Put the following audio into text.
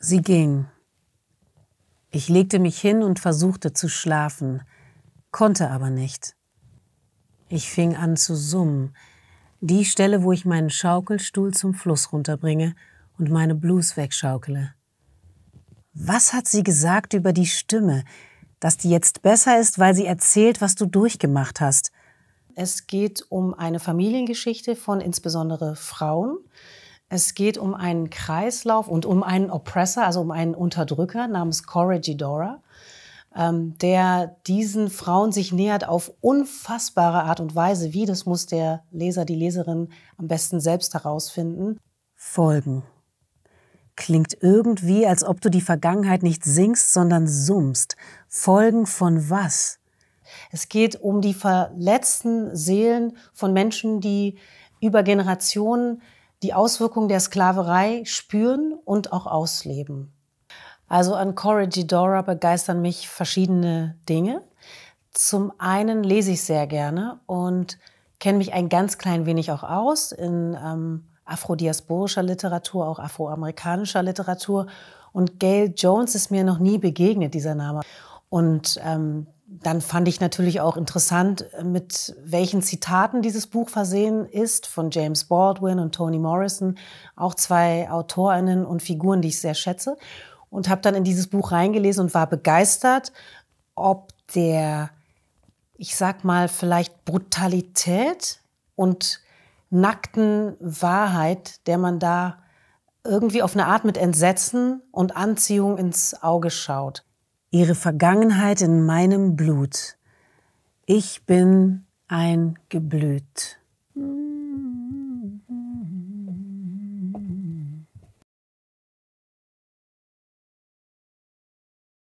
Sie ging. Ich legte mich hin und versuchte zu schlafen, konnte aber nicht. Ich fing an zu summen, die Stelle, wo ich meinen Schaukelstuhl zum Fluss runterbringe und meine Blues wegschaukele. Was hat sie gesagt über die Stimme, dass die jetzt besser ist, weil sie erzählt, was du durchgemacht hast? Es geht um eine Familiengeschichte von insbesondere Frauen. Es geht um einen Kreislauf und um einen Oppressor, also um einen Unterdrücker namens Corregidora, ähm, der diesen Frauen sich nähert auf unfassbare Art und Weise. Wie, das muss der Leser, die Leserin am besten selbst herausfinden. Folgen. Klingt irgendwie, als ob du die Vergangenheit nicht singst, sondern summst. Folgen von was? Es geht um die verletzten Seelen von Menschen, die über Generationen die Auswirkungen der Sklaverei spüren und auch ausleben. Also an Corregidora begeistern mich verschiedene Dinge. Zum einen lese ich sehr gerne und kenne mich ein ganz klein wenig auch aus in ähm, afrodiasporischer Literatur, auch afroamerikanischer Literatur. Und Gail Jones ist mir noch nie begegnet, dieser Name. Und ähm, dann fand ich natürlich auch interessant, äh, mit welchen Zitaten dieses Buch versehen ist von James Baldwin und Toni Morrison, auch zwei Autorinnen und Figuren, die ich sehr schätze. Und habe dann in dieses Buch reingelesen und war begeistert, ob der, ich sag mal, vielleicht Brutalität und nackten Wahrheit, der man da irgendwie auf eine Art mit Entsetzen und Anziehung ins Auge schaut ihre Vergangenheit in meinem Blut. Ich bin ein Geblüt.